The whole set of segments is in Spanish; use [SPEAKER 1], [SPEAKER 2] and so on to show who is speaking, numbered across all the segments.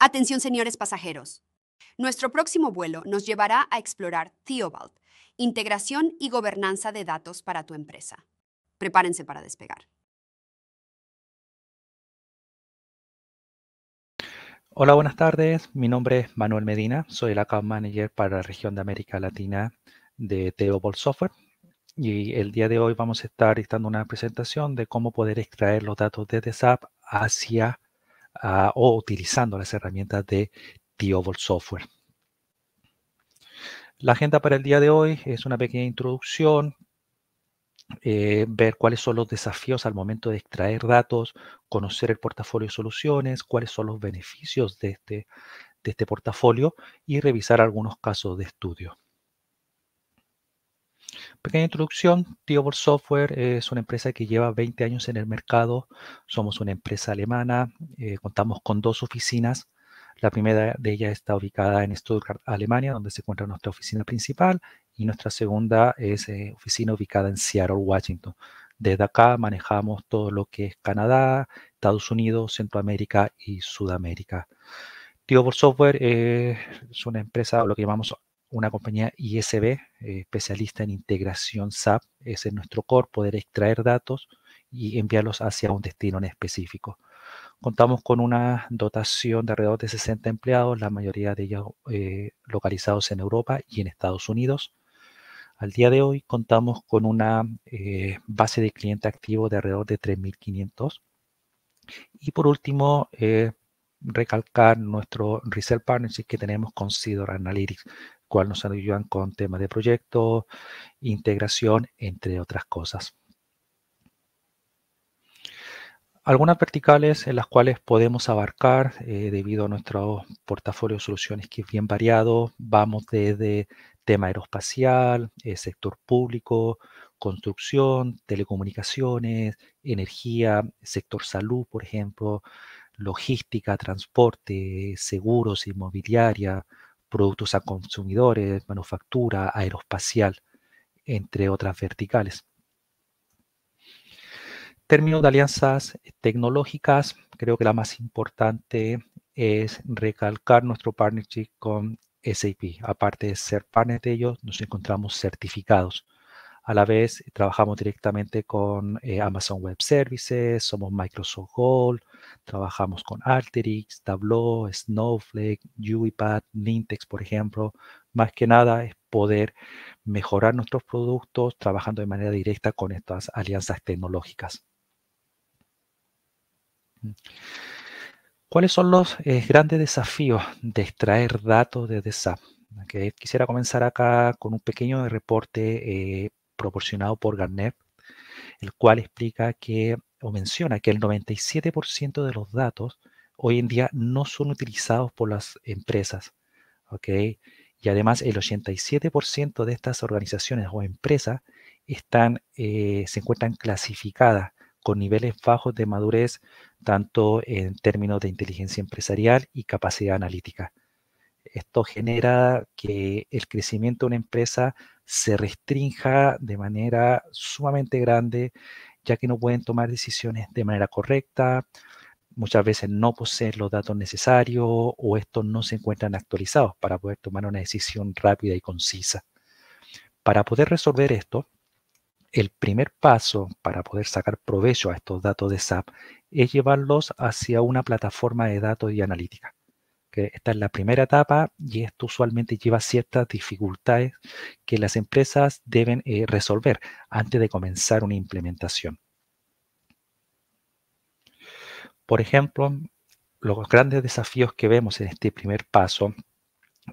[SPEAKER 1] Atención, señores pasajeros. Nuestro próximo vuelo nos llevará a explorar Theobald, integración y gobernanza de datos para tu empresa. Prepárense para despegar. Hola, buenas tardes. Mi nombre es Manuel Medina. Soy el Account Manager para la región de América Latina de Theobald Software. Y el día de hoy vamos a estar dictando una presentación de cómo poder extraer los datos desde SAP hacia Ah, o utilizando las herramientas de diablo Software. La agenda para el día de hoy es una pequeña introducción, eh, ver cuáles son los desafíos al momento de extraer datos, conocer el portafolio de soluciones, cuáles son los beneficios de este, este portafolio y revisar algunos casos de estudio. Pequeña introducción, Ball Software es una empresa que lleva 20 años en el mercado. Somos una empresa alemana, eh, contamos con dos oficinas. La primera de ellas está ubicada en Stuttgart, Alemania, donde se encuentra nuestra oficina principal, y nuestra segunda es eh, oficina ubicada en Seattle, Washington. Desde acá manejamos todo lo que es Canadá, Estados Unidos, Centroamérica y Sudamérica. TIOBOR Software eh, es una empresa, lo que llamamos una compañía ISB, eh, especialista en integración SAP. Es en nuestro core, poder extraer datos y enviarlos hacia un destino en específico. Contamos con una dotación de alrededor de 60 empleados, la mayoría de ellos eh, localizados en Europa y en Estados Unidos. Al día de hoy contamos con una eh, base de cliente activo de alrededor de 3.500. Y por último, recalcar nuestro Resell Partnership que tenemos con Sidor Analytics, cual nos ayudan con temas de proyectos, integración, entre otras cosas. Algunas verticales en las cuales podemos abarcar eh, debido a nuestro portafolio de soluciones que es bien variado. Vamos desde tema aeroespacial, eh, sector público, construcción, telecomunicaciones, energía, sector salud, por ejemplo, logística, transporte, seguros, inmobiliaria, productos a consumidores, manufactura, aeroespacial, entre otras verticales. Términos de alianzas tecnológicas, creo que la más importante es recalcar nuestro partnership con SAP. Aparte de ser partner de ellos, nos encontramos certificados. A la vez, trabajamos directamente con eh, Amazon Web Services, somos Microsoft Gold, Trabajamos con alterix Tableau, Snowflake, UiPath, Nintex, por ejemplo. Más que nada es poder mejorar nuestros productos trabajando de manera directa con estas alianzas tecnológicas. ¿Cuáles son los eh, grandes desafíos de extraer datos desde SAP? Quisiera comenzar acá con un pequeño reporte eh, proporcionado por Garnet, el cual explica que o menciona que el 97% de los datos hoy en día no son utilizados por las empresas. Y además el 87% de estas organizaciones o empresas están, eh, se encuentran clasificadas con niveles bajos de madurez, tanto en términos de inteligencia empresarial y capacidad analítica. Esto genera que el crecimiento de una empresa se restrinja de manera sumamente grande ya que no pueden tomar decisiones de manera correcta, muchas veces no poseen los datos necesarios o estos no se encuentran actualizados para poder tomar una decisión rápida y concisa. Para poder resolver esto, el primer paso para poder sacar provecho a estos datos de SAP es llevarlos hacia una plataforma de datos y analítica esta es la primera etapa y esto usualmente lleva ciertas dificultades que las empresas deben eh, resolver antes de comenzar una implementación. Por ejemplo, los grandes desafíos que vemos en este primer paso,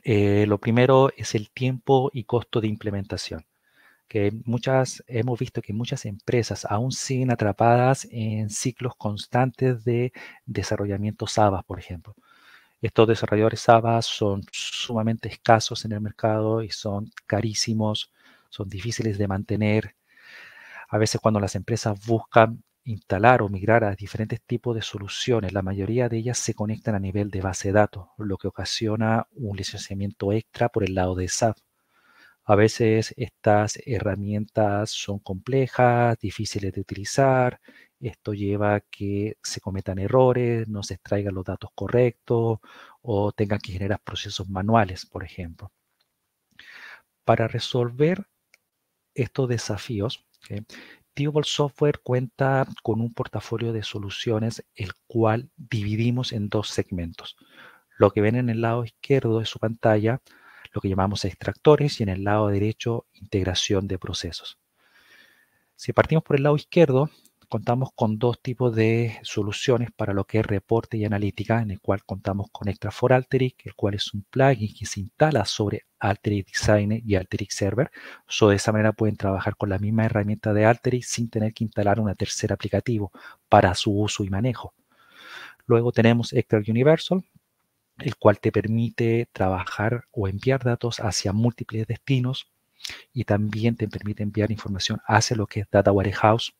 [SPEAKER 1] eh, lo primero es el tiempo y costo de implementación que muchas hemos visto que muchas empresas aún siguen atrapadas en ciclos constantes de desarrollamiento sabas por ejemplo. Estos desarrolladores Java son sumamente escasos en el mercado y son carísimos, son difíciles de mantener. A veces cuando las empresas buscan instalar o migrar a diferentes tipos de soluciones, la mayoría de ellas se conectan a nivel de base de datos, lo que ocasiona un licenciamiento extra por el lado de SAP. A veces estas herramientas son complejas, difíciles de utilizar esto lleva a que se cometan errores, no se extraigan los datos correctos o tengan que generar procesos manuales, por ejemplo. Para resolver estos desafíos, ¿okay? Software cuenta con un portafolio de soluciones el cual dividimos en dos segmentos. Lo que ven en el lado izquierdo de su pantalla, lo que llamamos extractores, y en el lado derecho, integración de procesos. Si partimos por el lado izquierdo, contamos con dos tipos de soluciones para lo que es reporte y analítica, en el cual contamos con Extra for Alteryx, el cual es un plugin que se instala sobre Alteryx Designer y Alteryx Server. de esa manera pueden trabajar con la misma herramienta de Alteryx sin tener que instalar un tercer aplicativo para su uso y manejo. Luego tenemos Extra Universal, el cual te permite trabajar o enviar datos hacia múltiples destinos y también te permite enviar información hacia lo que es Data Warehouse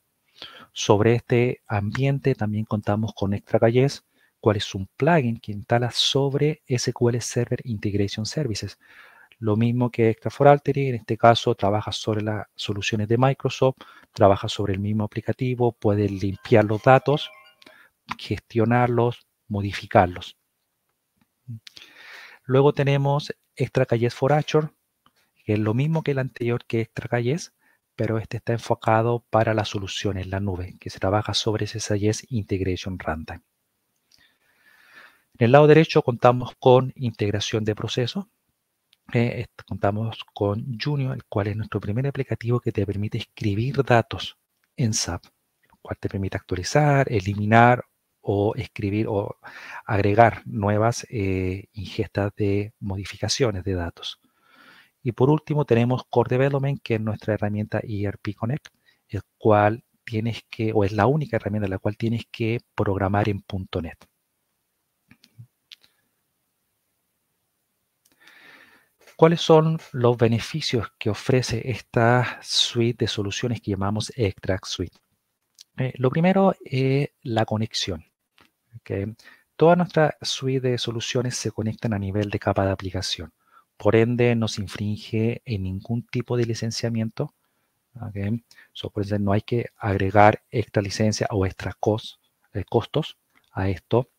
[SPEAKER 1] sobre este ambiente también contamos con calles, cual es un plugin que instala sobre SQL Server Integration Services. Lo mismo que Extra for Altery, en este caso trabaja sobre las soluciones de Microsoft, trabaja sobre el mismo aplicativo, puede limpiar los datos, gestionarlos, modificarlos. Luego tenemos Extra Calles for Azure, que es lo mismo que el anterior que Extra Calles, pero este está enfocado para la solución en la nube, que se trabaja sobre SSIS Integration Runtime. En el lado derecho contamos con integración de procesos. Eh, contamos con Junio, el cual es nuestro primer aplicativo que te permite escribir datos en SAP, el cual te permite actualizar, eliminar o escribir o agregar nuevas eh, ingestas de modificaciones de datos. Y por último tenemos Core Development, que es nuestra herramienta ERP Connect, el cual tienes que, o es la única herramienta la cual tienes que programar en .NET. ¿Cuáles son los beneficios que ofrece esta suite de soluciones que llamamos Extract Suite? Eh, lo primero es la conexión. Toda nuestra suite de soluciones se conectan a nivel de capa de aplicación. Por ende, no se infringe en ningún tipo de licenciamiento. por ende, no hay que agregar extra licencia o extra eh, costos a esto.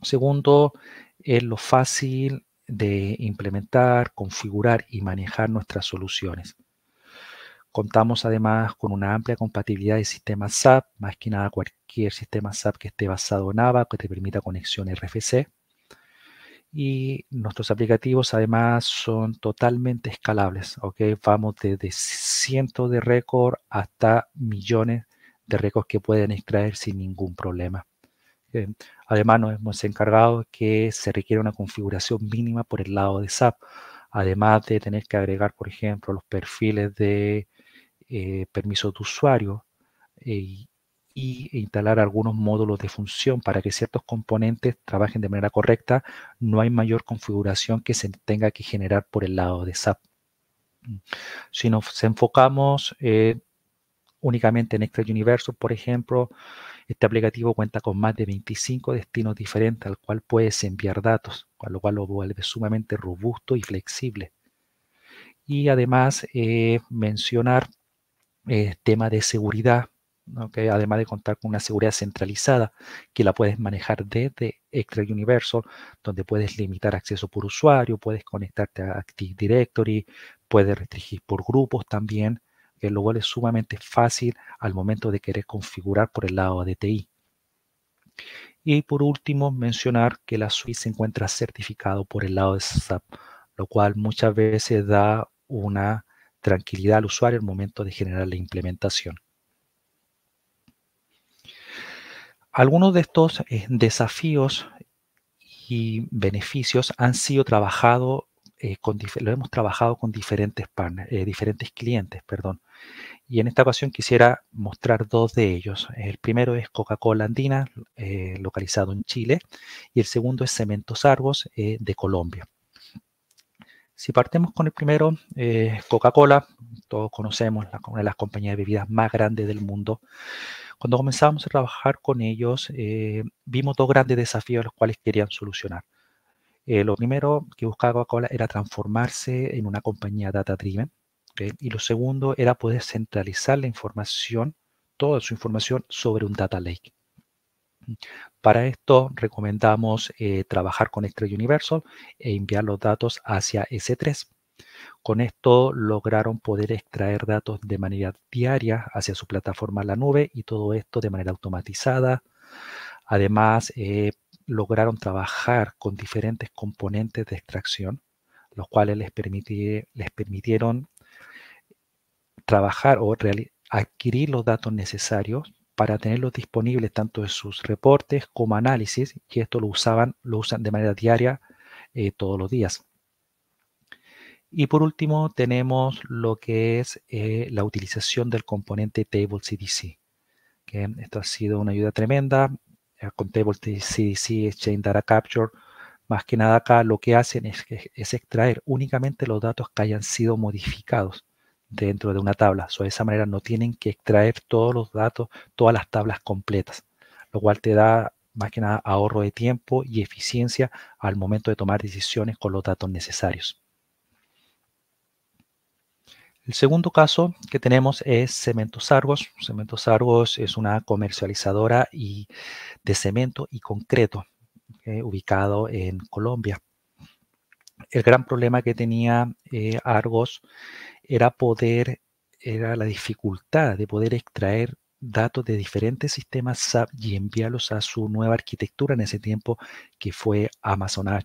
[SPEAKER 1] Segundo, es lo fácil de implementar, configurar y manejar nuestras soluciones. Contamos además con una amplia compatibilidad de sistemas SAP, más que nada cualquier sistema SAP que esté basado en ABAP, que te permita conexión RFC y nuestros aplicativos además son totalmente escalables, Vamos desde cientos de récord hasta millones de récords que pueden extraer sin ningún problema. Eh, además nos hemos encargado que se requiere una configuración mínima por el lado de SAP, además de tener que agregar, por ejemplo, los perfiles de permiso eh, permisos de usuario eh, y y e instalar algunos módulos de función para que ciertos componentes trabajen de manera correcta, no hay mayor configuración que se tenga que generar por el lado de SAP. Mm. Si nos enfocamos eh, únicamente en Extra Universo, por ejemplo, este aplicativo cuenta con más de 25 destinos diferentes al cual puedes enviar datos, con lo cual lo vuelve sumamente robusto y flexible. Y además eh, mencionar el eh, tema de seguridad, además de contar con una seguridad centralizada que la puedes manejar desde Extra Universal, donde puedes limitar acceso por usuario, puedes conectarte a Active Directory, puedes restringir por grupos también, que lo cual es sumamente fácil al momento de querer configurar por el lado de TI. Y por último, mencionar que la suite se encuentra certificado por el lado de SAP, lo cual muchas veces da una tranquilidad al usuario al momento de generar la implementación. Algunos de estos eh, desafíos y beneficios han sido eh, lo hemos trabajado con diferentes, eh, diferentes clientes, perdón. Y en esta ocasión quisiera mostrar dos de ellos. El primero es Coca-Cola Andina, localizado en Chile, y el segundo es Cementos Argos, de Colombia. Si partimos con el primero, Coca-Cola, todos conocemos la, una de las compañías de bebidas más grandes del mundo, cuando comenzamos a trabajar con ellos, eh, vimos dos grandes desafíos los cuales querían solucionar. Eh, lo primero que buscaba Coca-Cola era transformarse en una compañía data-driven. Y lo segundo era poder centralizar la información, toda su información, sobre un data lake. Para esto recomendamos eh, trabajar con Extra Universal e enviar los datos hacia S3. Con esto lograron poder extraer datos de manera diaria hacia su plataforma la nube y todo esto de manera automatizada. Además, eh, lograron trabajar con diferentes componentes de extracción, los cuales les, permitieron trabajar o adquirir los datos necesarios para tenerlos disponibles tanto en sus reportes como análisis, y esto lo usaban, lo usan de manera diaria eh, todos los días. Y por último, tenemos lo que es eh, la utilización del componente Table CDC. esto ha sido una ayuda tremenda. Eh, con Table CDC, Exchange Data Capture, más que nada acá lo que hacen es, extraer únicamente los datos que hayan sido modificados dentro de una tabla. de esa manera no tienen que extraer todos los datos, todas las tablas completas, lo cual te da más que nada ahorro de tiempo y eficiencia al momento de tomar decisiones con los datos necesarios. El segundo caso que tenemos es Cementos Argos. Cementos Argos es una comercializadora y, de cemento y concreto eh, ubicado en Colombia. El gran problema que tenía eh, Argos era poder, era la dificultad de poder extraer datos de diferentes sistemas SAP y enviarlos a su nueva arquitectura en ese tiempo que fue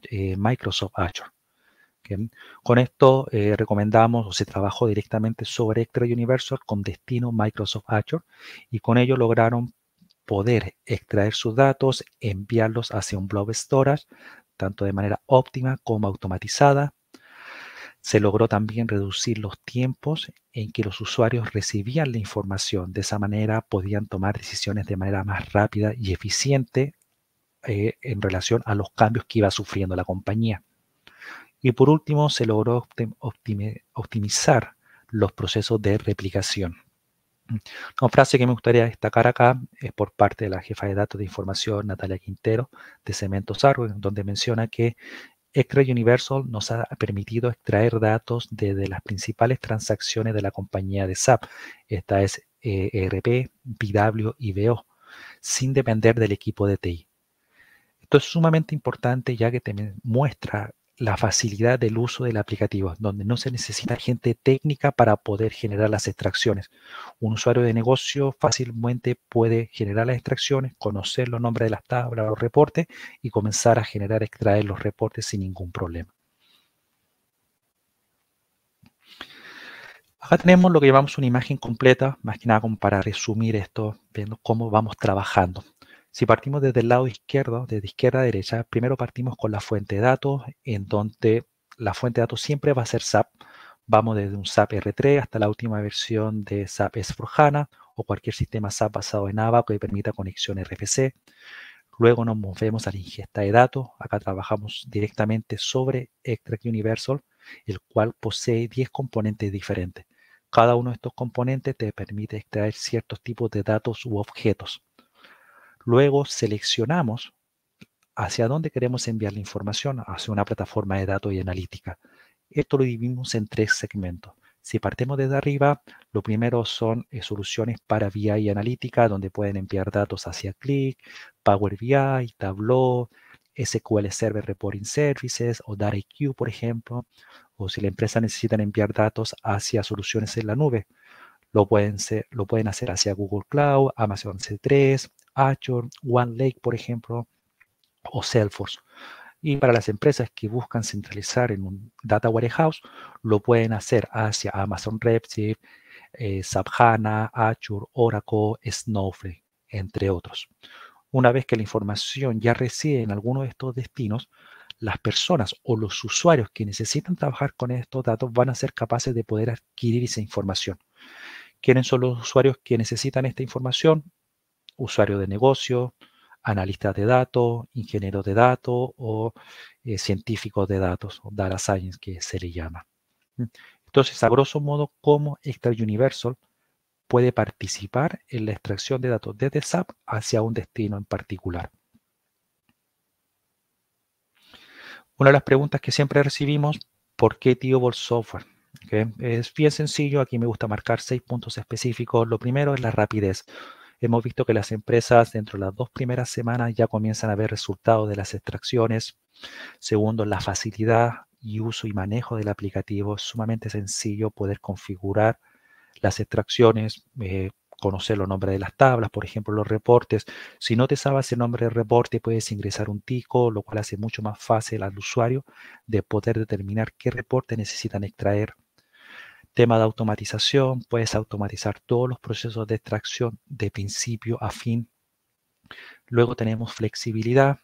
[SPEAKER 1] eh, Microsoft Azure. Con esto eh, recomendamos o se trabajó directamente sobre Extra Universal con destino Microsoft Azure y con ello lograron poder extraer sus datos, enviarlos hacia un blob storage, tanto de manera óptima como automatizada. Se logró también reducir los tiempos en que los usuarios recibían la información. De esa manera podían tomar decisiones de manera más rápida y eficiente eh, en relación a los cambios que iba sufriendo la compañía. Y por último, se logró optimizar los procesos de replicación. Una frase que me gustaría destacar acá es por parte de la jefa de datos de información Natalia Quintero de Cementos Sargo, donde menciona que Extra Universal nos ha permitido extraer datos desde las principales transacciones de la compañía de SAP. Esta es ERP, BW y BO, sin depender del equipo de TI. Esto es sumamente importante ya que te muestra la facilidad del uso del aplicativo, donde no se necesita gente técnica para poder generar las extracciones. Un usuario de negocio fácilmente puede generar las extracciones, conocer los nombres de las tablas, los reportes y comenzar a generar, extraer los reportes sin ningún problema. Acá tenemos lo que llamamos una imagen completa, más que nada como para resumir esto, viendo cómo vamos trabajando. Si partimos desde el lado izquierdo, desde izquierda a derecha, primero partimos con la fuente de datos, en donde la fuente de datos siempre va a ser SAP. Vamos desde un SAP R3 hasta la última versión de SAP S4HANA o cualquier sistema SAP basado en ABAP que permita conexión RFC. Luego nos movemos a la ingesta de datos. Acá trabajamos directamente sobre Extract Universal, el cual posee 10 componentes diferentes. Cada uno de estos componentes te permite extraer ciertos tipos de datos u objetos. Luego seleccionamos hacia dónde queremos enviar la información, hacia una plataforma de datos y analítica. Esto lo dividimos en tres segmentos. Si partimos desde arriba, lo primero son eh, soluciones para BI y analítica, donde pueden enviar datos hacia Click, Power BI, Tableau, SQL Server Reporting Services o DataIQ, por ejemplo. O si la empresa necesita enviar datos hacia soluciones en la nube, lo pueden, lo pueden hacer hacia Google Cloud, Amazon C3, Azure, OneLake, por ejemplo, o Salesforce. Y para las empresas que buscan centralizar en un data warehouse, lo pueden hacer hacia Amazon Redshift, eh, Azure, Oracle, Snowflake, entre otros. Una vez que la información ya reside en alguno de estos destinos, las personas o los usuarios que necesitan trabajar con estos datos van a ser capaces de poder adquirir esa información. ¿Quiénes son los usuarios que necesitan esta información? usuario de negocio, analista de datos, ingeniero de datos o eh, científicos de datos, o data science que se le llama. Mm. Entonces, a grosso modo, cómo Extra Universal puede participar en la extracción de datos desde SAP hacia un destino en particular. Una de las preguntas que siempre recibimos, ¿por qué Tiobol Software? Es bien sencillo, aquí me gusta marcar seis puntos específicos. Lo primero es la rapidez. Hemos visto que las empresas dentro de las dos primeras semanas ya comienzan a ver resultados de las extracciones. Segundo, la facilidad y uso y manejo del aplicativo. Es sumamente sencillo poder configurar las extracciones, eh, conocer los nombres de las tablas, por ejemplo, los reportes. Si no te sabes el nombre de reporte, puedes ingresar un tico, lo cual hace mucho más fácil al usuario de poder determinar qué reporte necesitan extraer Tema de automatización, puedes automatizar todos los procesos de extracción de principio a fin. Luego tenemos flexibilidad,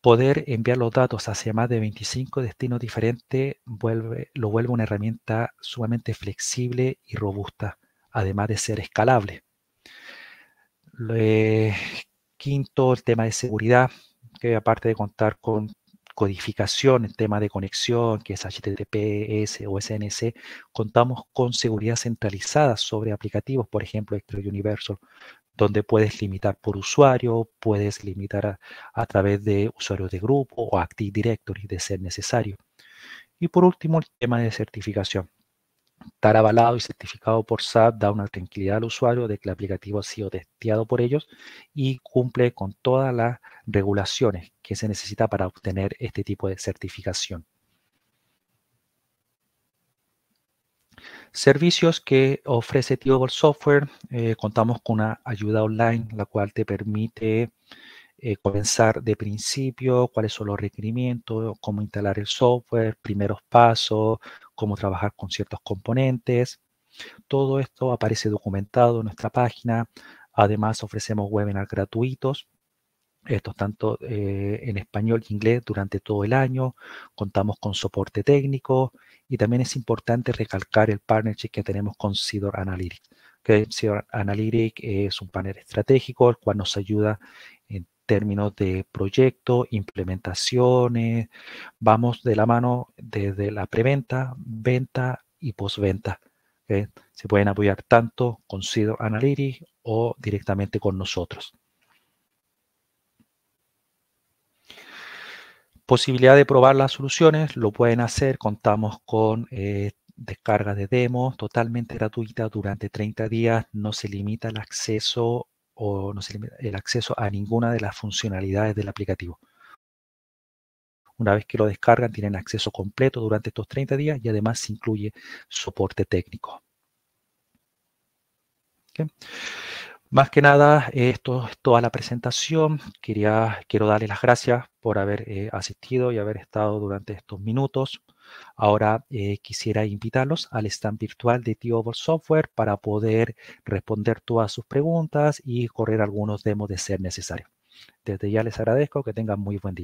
[SPEAKER 1] poder enviar los datos hacia más de 25 destinos diferentes vuelve, lo vuelve una herramienta sumamente flexible y robusta, además de ser escalable. Eh, quinto, el tema de seguridad, que aparte de contar con codificación, en tema de conexión, que es HTTPS o SNC, contamos con seguridad centralizada sobre aplicativos, por ejemplo, Extra Universal, donde puedes limitar por usuario, puedes limitar a, a través de usuarios de grupo o Active Directory de ser necesario. Y por último, el tema de certificación estar avalado y certificado por SAP da una tranquilidad al usuario de que el aplicativo ha sido testeado por ellos y cumple con todas las regulaciones que se necesita para obtener este tipo de certificación. Servicios que ofrece Tiobol Software. Eh, contamos con una ayuda online, la cual te permite eh, comenzar de principio, cuáles son los requerimientos, cómo instalar el software, primeros pasos, cómo trabajar con ciertos componentes. Todo esto aparece documentado en nuestra página. Además, ofrecemos webinars gratuitos estos tanto eh, en español e inglés durante todo el año. Contamos con soporte técnico y también es importante recalcar el partnership que tenemos con Sidor Analytics. Que Analytics es un panel estratégico el cual nos ayuda en términos de proyecto implementaciones, vamos de la mano desde la preventa, venta y postventa. Se pueden apoyar tanto con SIDO Analytics o directamente con nosotros. Posibilidad de probar las soluciones, lo pueden hacer, contamos con eh, descarga de demos totalmente gratuita durante 30 días, no se limita el acceso o no el acceso a ninguna de las funcionalidades del aplicativo. Una vez que lo descargan, tienen acceso completo durante estos 30 días y además se incluye soporte técnico. Más que nada, esto es toda la presentación. Quería, quiero darles las gracias por haber eh, asistido y haber estado durante estos minutos. Ahora eh, quisiera invitarlos al stand virtual de Over Software para poder responder todas sus preguntas y correr algunos demos de ser necesario. Desde ya les agradezco que tengan muy buen día.